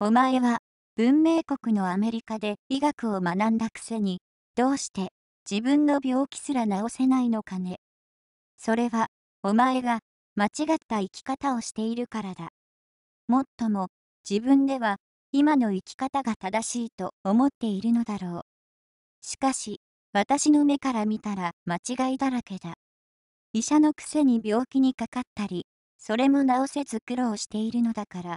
お前は文明国のアメリカで医学を学んだくせに、どうして自分の病気すら治せないのかね。それは、お前が間違った生き方をしているからだ。もっとも、自分では今の生き方が正しいと思っているのだろう。しかし、私の目から見たら間違いだらけだ。医者のくせに病気にかかったり、それも治せず苦労しているのだから。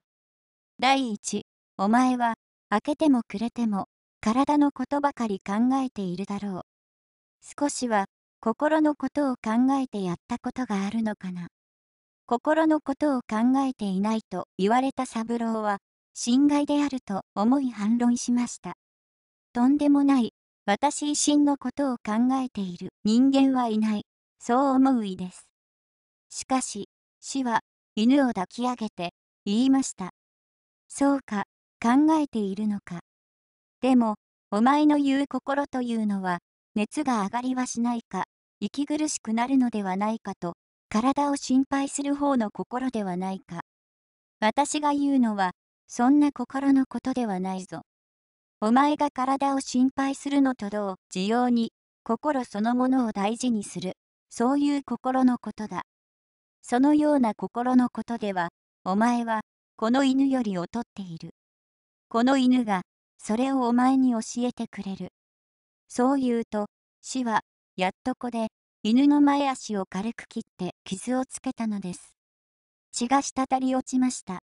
第一、お前は開けてもくれても体のことばかり考えているだろう。少しは心のことを考えてやったことがあるのかな。心のことを考えていないと言われた三郎は、侵害であると思い反論しました。とんでもない、私自身のことを考えている人間はいない、そう思う意です。しかし、死は犬を抱き上げて言いました。そうか、考えているのか。でも、お前の言う心というのは、熱が上がりはしないか、息苦しくなるのではないかと、体を心配する方の心ではないか。私が言うのは、そんな心のことではないぞ。お前が体を心配するのとどう、時様に、心そのものを大事にする、そういう心のことだ。そのような心のことでは、お前は、この犬より劣っている。この犬が、それをお前に教えてくれる。そう言うと、死は、やっとこで、犬の前足を軽く切って傷をつけたのです。血が滴り落ちました。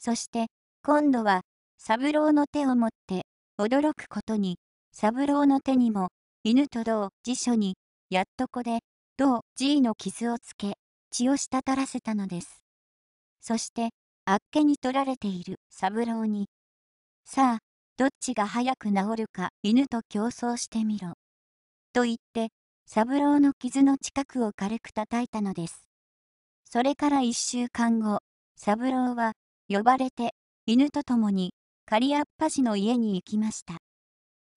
そして、今度は、三郎の手を持って、驚くことに、三郎の手にも、犬と同辞書に、やっとこで、同 G の傷をつけ、血を滴らせたのです。そして、あっけに取られている三郎に、さあ、どっちが早く治るか犬と競争してみろ。と言って、三郎の傷の近くを軽く叩いたのです。それから一週間後、三郎は呼ばれて犬と共に狩アッパ氏の家に行きました。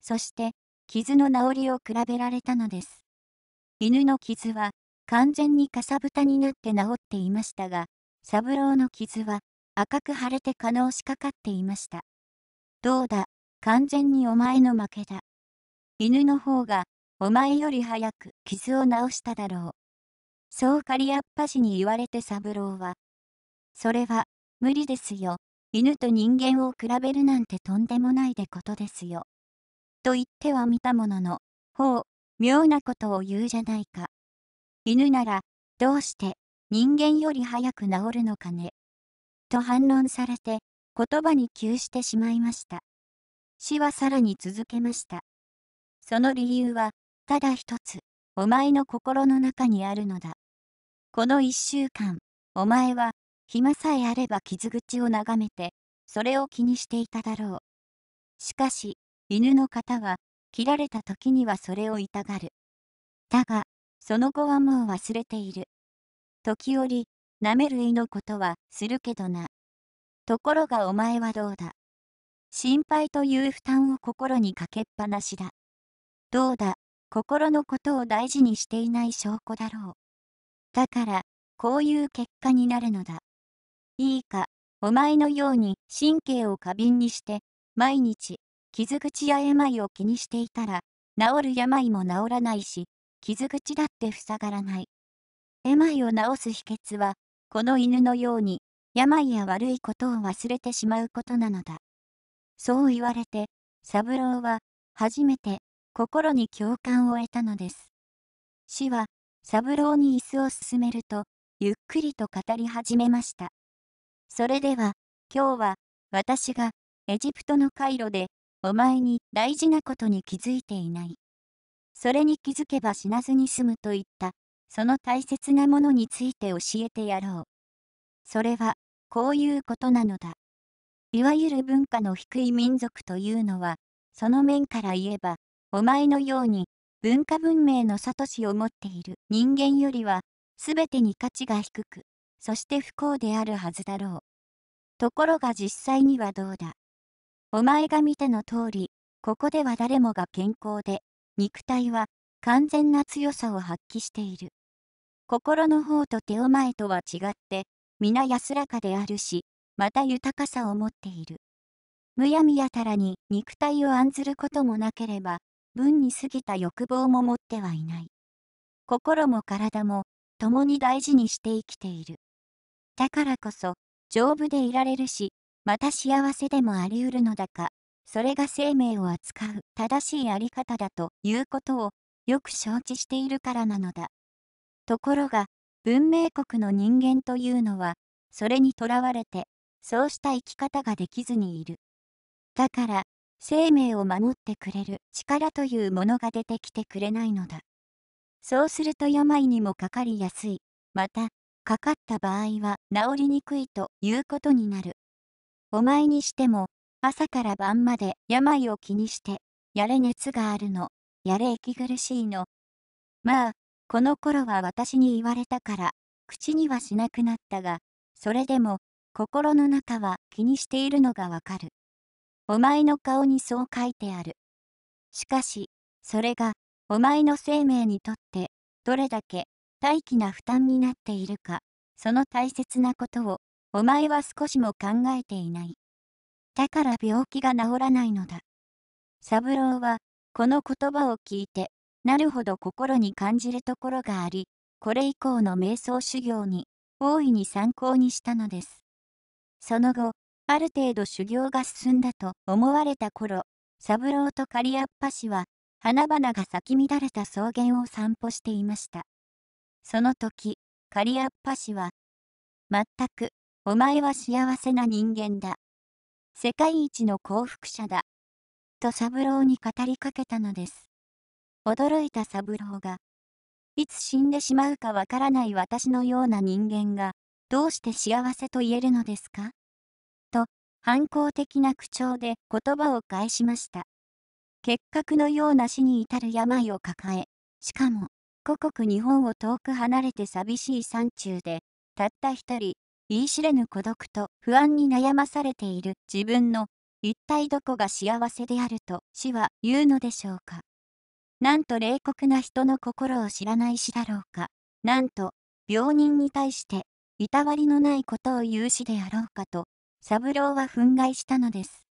そして、傷の治りを比べられたのです。犬の傷は完全にかさぶたになって治っていましたが、三郎の傷は赤く腫れて可能しかかっていました。どうだ、完全にお前の負けだ。犬の方が、お前より早く傷を治しただろう。そう狩りっぱしに言われて三郎は。それは、無理ですよ。犬と人間を比べるなんてとんでもないでことですよ。と言ってはみたものの、ほう、妙なことを言うじゃないか。犬なら、どうして、人間より早く治るのかね。と反論されて、言葉に窮してしまいました。死はさらに続けました。その理由は、ただ一つ、お前の心の中にあるのだ。この一週間、お前は、暇さえあれば傷口を眺めて、それを気にしていただろう。しかし、犬の方は、切られた時にはそれを痛がる。だが、その後はもう忘れている。時折、舐める胃のことはするけどな。ところがお前はどうだ。心配という負担を心にかけっぱなしだ。どうだ、心のことを大事にしていない証拠だろう。だから、こういう結果になるのだ。いいか、お前のように神経を過敏にして、毎日、傷口や病を気にしていたら、治る病も治らないし、傷口だって塞がらない。病を治す秘訣は、この犬のように病や悪いことを忘れてしまうことなのだ。そう言われて、三郎は初めて心に共感を得たのです。死は三郎に椅子を進めると、ゆっくりと語り始めました。それでは、今日は私がエジプトのカイロでお前に大事なことに気づいていない。それに気づけば死なずに済むといった、その大切なものについて教えてやろう。それは、こういうことなのだ。いわゆる文化の低い民族というのは、その面から言えば、お前のように文化文明の聡を持っている人間よりは、全てに価値が低く、そして不幸であるはずだろう。ところが実際にはどうだ。お前が見ての通り、ここでは誰もが健康で、肉体は完全な強さを発揮している。心の方と手お前とは違って、皆安らかであるし、また豊かさを持っている。むやみやたらに肉体を案ずることもなければ、分に過ぎた欲望も持ってはいない。心も体も、共に大事にして生きている。だからこそ、丈夫でいられるし、また幸せでもありうるのだか、それが生命を扱う正しいあり方だということを、よく承知しているからなのだ。ところが、文明国の人間というのは、それにとらわれて、そうした生き方ができずにいる。だから、生命を守ってくれる力というものが出てきてくれないのだ。そうすると病にもかかりやすい、また、かかった場合は治りにくいということになる。お前にしても、朝から晩まで病を気にして、やれ熱があるの、やれ息苦しいの。まあ、この頃は私に言われたから、口にはしなくなったが、それでも、心の中は気にしているのがわかる。お前の顔にそう書いてある。しかし、それが、お前の生命にとって、どれだけ、大気な負担になっているか、その大切なことを、お前は少しも考えていない。だから病気が治らないのだ。三郎は、この言葉を聞いて、なるほど心に感じるところがあり、これ以降の瞑想修行に大いに参考にしたのです。その後、ある程度修行が進んだと思われた頃、三郎と狩アッパ氏は、花々が咲き乱れた草原を散歩していました。その時、狩アッパ氏は、まったく、お前は幸せな人間だ。世界一の幸福者だ。と三郎に語りかけたのです。驚いた三郎が、いつ死んでしまうかわからない私のような人間が、どうして幸せと言えるのですかと、反抗的な口調で言葉を返しました。結核のような死に至る病を抱え、しかも、故国日本を遠く離れて寂しい山中で、たった一人、言い知れぬ孤独と不安に悩まされている自分の、一体どこが幸せであると死は言うのでしょうか。なんと冷酷な人の心を知らない詩だろうか。なんと、病人に対して、いたわりのないことを言う詩であろうかと、三郎は憤慨したのです。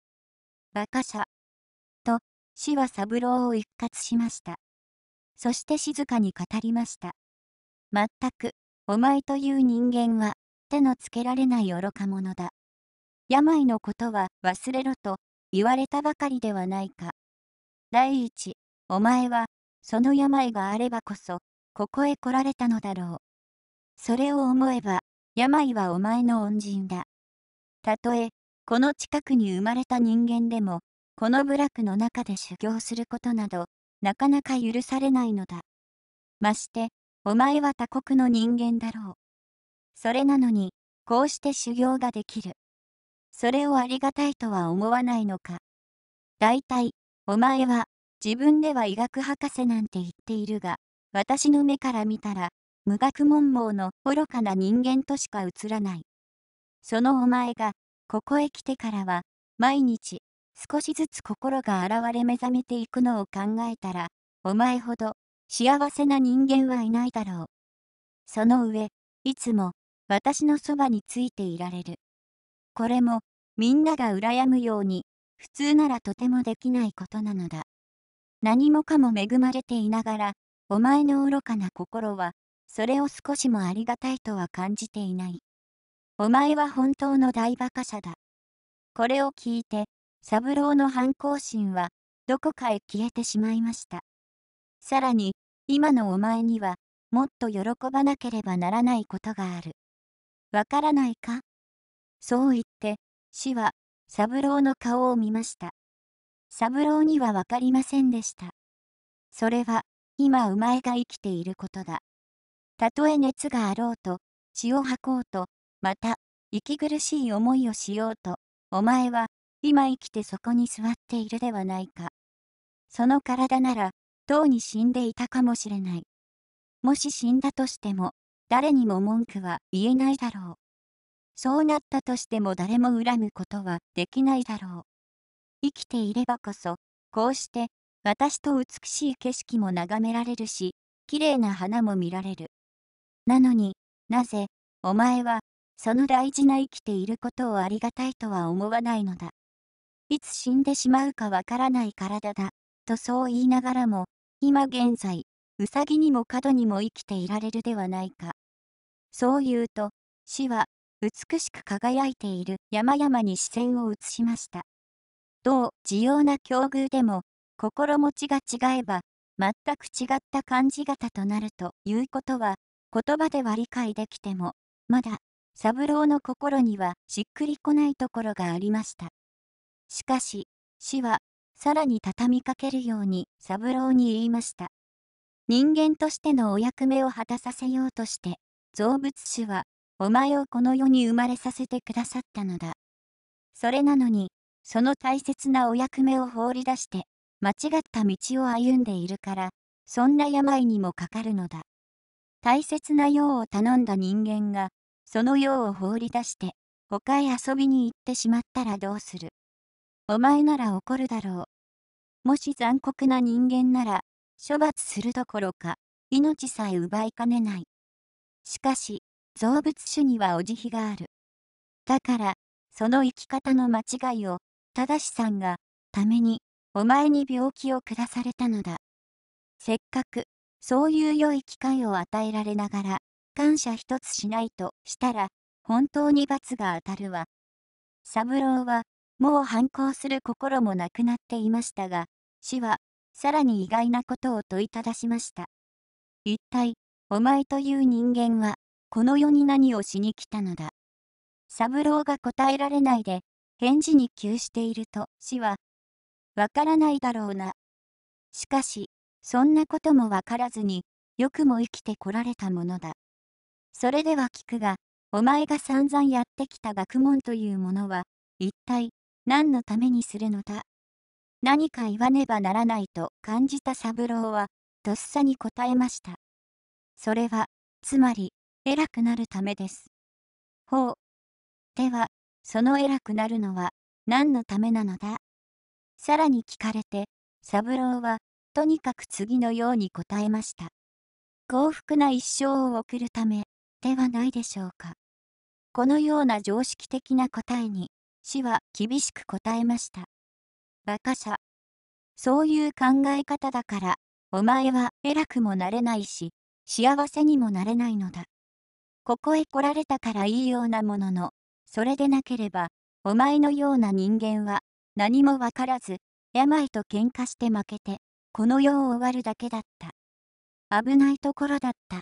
馬鹿者。と、死は三郎を一括しました。そして静かに語りました。まったく、お前という人間は、手のつけられない愚か者だ。病のことは忘れろと言われたばかりではないか。第一、お前は、その病があればこそ、ここへ来られたのだろう。それを思えば、病はお前の恩人だ。たとえ、この近くに生まれた人間でも、この部落の中で修行することなど、なかなか許されないのだ。まして、お前は他国の人間だろう。それなのに、こうして修行ができる。それをありがたいとは思わないのか。大体、お前は、自分では医学博士なんて言っているが、私の目から見たら、無学問盲の愚かな人間としか映らない。そのお前が、ここへ来てからは、毎日、少しずつ心が現れ目覚めていくのを考えたら、お前ほど、幸せな人間はいないだろう。その上、いつも、私のそばについていられる。これも、みんなが羨むように、普通ならとてもできないことなのだ。何もかも恵まれていながら、お前の愚かな心は、それを少しもありがたいとは感じていない。お前は本当の大馬鹿者だ。これを聞いて、三郎の反抗心は、どこかへ消えてしまいました。さらに、今のお前には、もっと喜ばなければならないことがある。わからないかそう言って、死は、三郎の顔を見ました。三郎には分かりませんでした。それは、今お前が生きていることだ。たとえ熱があろうと、血を吐こうと、また、息苦しい思いをしようと、お前は、今生きてそこに座っているではないか。その体なら、とうに死んでいたかもしれない。もし死んだとしても、誰にも文句は言えないだろう。そうなったとしても誰も恨むことはできないだろう。生きていればこそ、こうして私と美しい景色も眺められるし、綺麗な花も見られる。なのになぜ、お前は、その大事な生きていることをありがたいとは思わないのだ。いつ死んでしまうかわからない体だ、とそう言いながらも、今現在、うさぎにも角にも生きていられるではないか。そう言うと、死は、美しく輝いている山々に視線を移しました。同、需要な境遇でも、心持ちが違えば、全く違った感じ方となるということは、言葉では理解できても、まだ、三郎の心にはしっくりこないところがありました。しかし、死は、さらに畳みかけるように三郎に言いました。人間としてのお役目を果たさせようとして、造物主は、お前をこの世に生まれさせてくださったのだ。それなのに、その大切なお役目を放り出して、間違った道を歩んでいるから、そんな病にもかかるのだ。大切な用を頼んだ人間が、その用を放り出して、他へ遊びに行ってしまったらどうする。お前なら怒るだろう。もし残酷な人間なら、処罰するどころか、命さえ奪いかねない。しかし、造物種にはお慈悲がある。だから、その生き方の間違いを、正さんが、ために、お前に病気を下されたのだ。せっかく、そういう良い機会を与えられながら、感謝一つしないとしたら、本当に罰が当たるわ。三郎は、もう反抗する心もなくなっていましたが、死は、さらに意外なことを問いただしました。一体、お前という人間は、この世に何をしに来たのだ。三郎が答えられないで、返事に窮していると死は、わからないだろうな。しかし、そんなこともわからずに、よくも生きてこられたものだ。それでは聞くが、お前が散々やってきた学問というものは、一体、何のためにするのだ何か言わねばならないと感じた三郎は、とっさに答えました。それは、つまり、偉くなるためです。ほう。では、その偉くなるのは何のためなのださらに聞かれて三郎はとにかく次のように答えました幸福な一生を送るためではないでしょうかこのような常識的な答えに死は厳しく答えました馬鹿者そういう考え方だからお前は偉くもなれないし幸せにもなれないのだここへ来られたからいいようなもののそれでなければ、お前のような人間は、何もわからず、病と喧嘩して負けて、この世を終わるだけだった。危ないところだった。